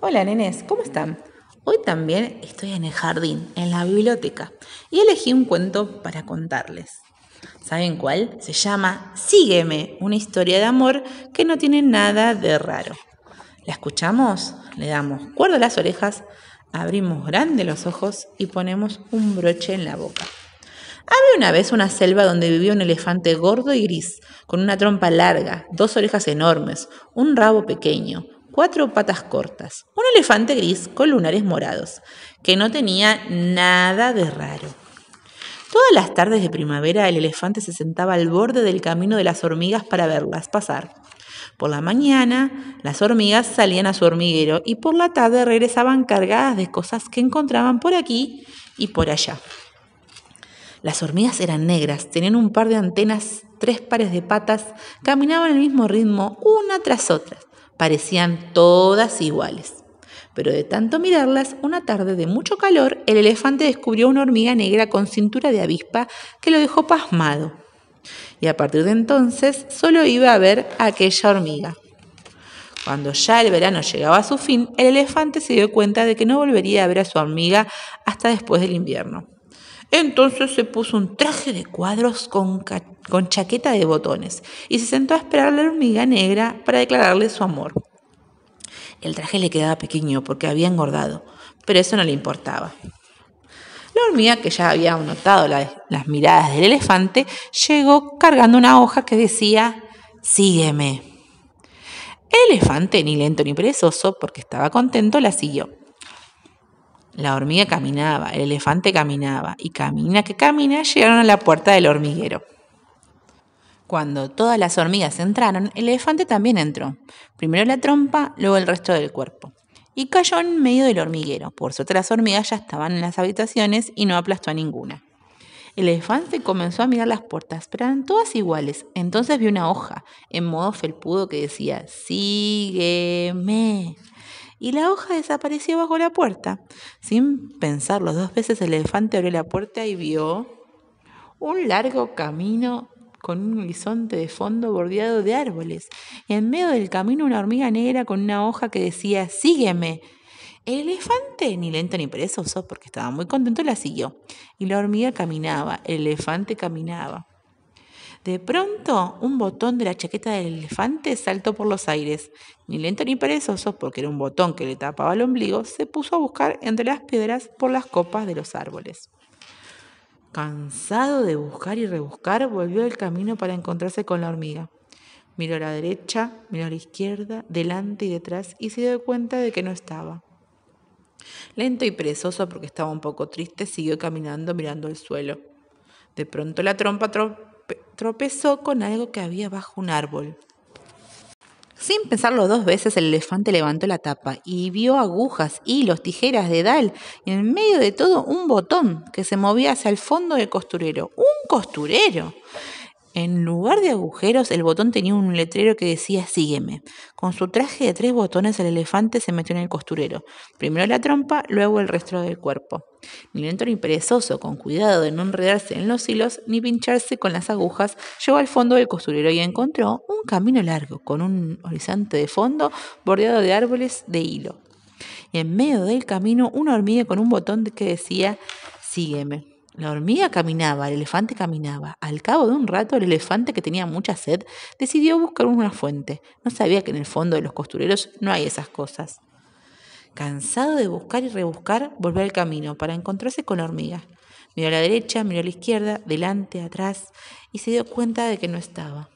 Hola nenes, ¿cómo están? Hoy también estoy en el jardín, en la biblioteca, y elegí un cuento para contarles. ¿Saben cuál? Se llama Sígueme, una historia de amor que no tiene nada de raro. La escuchamos, le damos cuerda a las orejas, abrimos grande los ojos y ponemos un broche en la boca. Había una vez una selva donde vivía un elefante gordo y gris, con una trompa larga, dos orejas enormes, un rabo pequeño, cuatro patas cortas, un elefante gris con lunares morados, que no tenía nada de raro. Todas las tardes de primavera el elefante se sentaba al borde del camino de las hormigas para verlas pasar. Por la mañana las hormigas salían a su hormiguero y por la tarde regresaban cargadas de cosas que encontraban por aquí y por allá. Las hormigas eran negras, tenían un par de antenas, tres pares de patas, caminaban al mismo ritmo una tras otra. Parecían todas iguales. Pero de tanto mirarlas, una tarde de mucho calor, el elefante descubrió una hormiga negra con cintura de avispa que lo dejó pasmado. Y a partir de entonces solo iba a ver a aquella hormiga. Cuando ya el verano llegaba a su fin, el elefante se dio cuenta de que no volvería a ver a su hormiga hasta después del invierno. Entonces se puso un traje de cuadros con, chaqueta de botones y se sentó a esperar a la hormiga negra para declararle su amor. El traje le quedaba pequeño porque había engordado, pero eso no le importaba. La hormiga, que ya había notado las miradas del elefante, llegó cargando una hoja que decía, sígueme. El elefante, ni lento ni perezoso, porque estaba contento, la siguió. La hormiga caminaba, el elefante caminaba, y camina que camina llegaron a la puerta del hormiguero. Cuando todas las hormigas entraron, el elefante también entró. Primero la trompa, luego el resto del cuerpo. Y cayó en medio del hormiguero. Por suerte las hormigas ya estaban en las habitaciones y no aplastó a ninguna. El elefante comenzó a mirar las puertas, pero eran todas iguales. Entonces vio una hoja en modo felpudo que decía, sígueme y la hoja desapareció bajo la puerta. Sin pensarlo dos veces, el elefante abrió la puerta y vio un largo camino con un horizonte de fondo bordeado de árboles. en medio del camino una hormiga negra con una hoja que decía, sígueme. El elefante, ni lento ni perezoso, porque estaba muy contento, la siguió. Y la hormiga caminaba, el elefante caminaba. De pronto, un botón de la chaqueta del elefante saltó por los aires. Ni lento ni perezoso, porque era un botón que le tapaba el ombligo, se puso a buscar entre las piedras por las copas de los árboles. Cansado de buscar y rebuscar, volvió al camino para encontrarse con la hormiga. Miró a la derecha, miró a la izquierda, delante y detrás y se dio cuenta de que no estaba. Lento y perezoso porque estaba un poco triste, siguió caminando mirando el suelo. De pronto la trompa tro tropezó con algo que había bajo un árbol. Sin pensarlo dos veces, el elefante levantó la tapa y vio agujas, hilos, tijeras de dal y en medio de todo un botón que se movía hacia el fondo del costurero. ¡Un costurero! En lugar de agujeros, el botón tenía un letrero que decía Sígueme. Con su traje de tres botones, el elefante se metió en el costurero. Primero la trompa, luego el resto del cuerpo. Ni lento ni perezoso, con cuidado de no enredarse en los hilos ni pincharse con las agujas, llegó al fondo del costurero y encontró un camino largo, con un horizonte de fondo bordeado de árboles de hilo. en medio del camino, una hormiga con un botón que decía Sígueme. La hormiga caminaba, el elefante caminaba. Al cabo de un rato, el elefante, que tenía mucha sed, decidió buscar una fuente. No sabía que en el fondo de los costureros no hay esas cosas. Cansado de buscar y rebuscar, volvió al camino para encontrarse con la hormiga. Miró a la derecha, miró a la izquierda, delante, atrás, y se dio cuenta de que no estaba.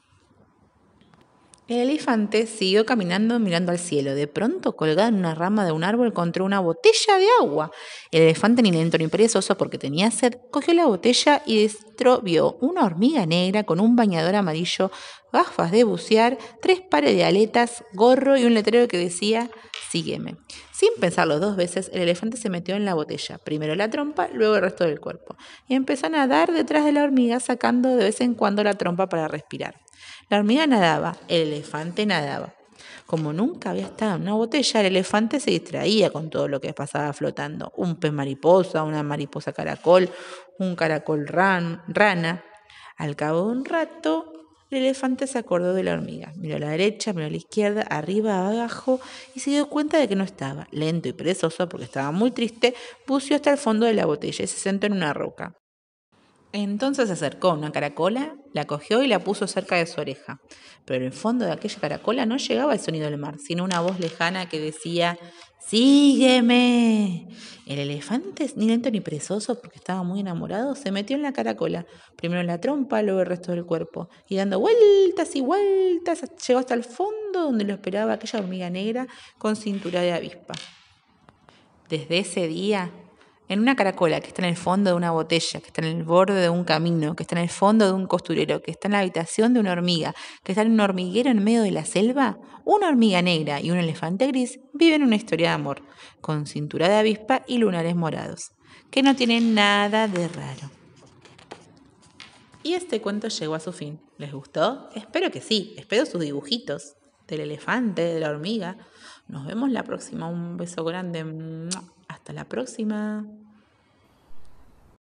El elefante siguió caminando mirando al cielo. De pronto, colgada en una rama de un árbol, encontró una botella de agua. El elefante, ni lento ni perezoso porque tenía sed, cogió la botella y vio una hormiga negra con un bañador amarillo, gafas de bucear, tres pares de aletas, gorro y un letrero que decía Sígueme. Sin pensarlo dos veces, el elefante se metió en la botella, primero la trompa, luego el resto del cuerpo, y empezó a nadar detrás de la hormiga sacando de vez en cuando la trompa para respirar. La hormiga nadaba, el elefante nadaba. Como nunca había estado en una botella, el elefante se distraía con todo lo que pasaba flotando. Un pez mariposa, una mariposa caracol, un caracol ran, rana. Al cabo de un rato, el elefante se acordó de la hormiga. Miró a la derecha, miró a la izquierda, arriba, abajo y se dio cuenta de que no estaba. Lento y perezoso, porque estaba muy triste, buceó hasta el fondo de la botella y se sentó en una roca. Entonces se acercó a una caracola, la cogió y la puso cerca de su oreja. Pero en el fondo de aquella caracola no llegaba el sonido del mar, sino una voz lejana que decía, ¡Sígueme! El elefante, ni lento ni perezoso, porque estaba muy enamorado, se metió en la caracola, primero en la trompa, luego el resto del cuerpo, y dando vueltas y vueltas, llegó hasta el fondo donde lo esperaba aquella hormiga negra con cintura de avispa. Desde ese día, en una caracola que está en el fondo de una botella, que está en el borde de un camino, que está en el fondo de un costurero, que está en la habitación de una hormiga, que está en un hormiguero en medio de la selva, una hormiga negra y un elefante gris viven una historia de amor, con cintura de avispa y lunares morados, que no tienen nada de raro. Y este cuento llegó a su fin. ¿Les gustó? Espero que sí. Espero sus dibujitos del elefante, de la hormiga. Nos vemos la próxima. Un beso grande. Hasta la próxima.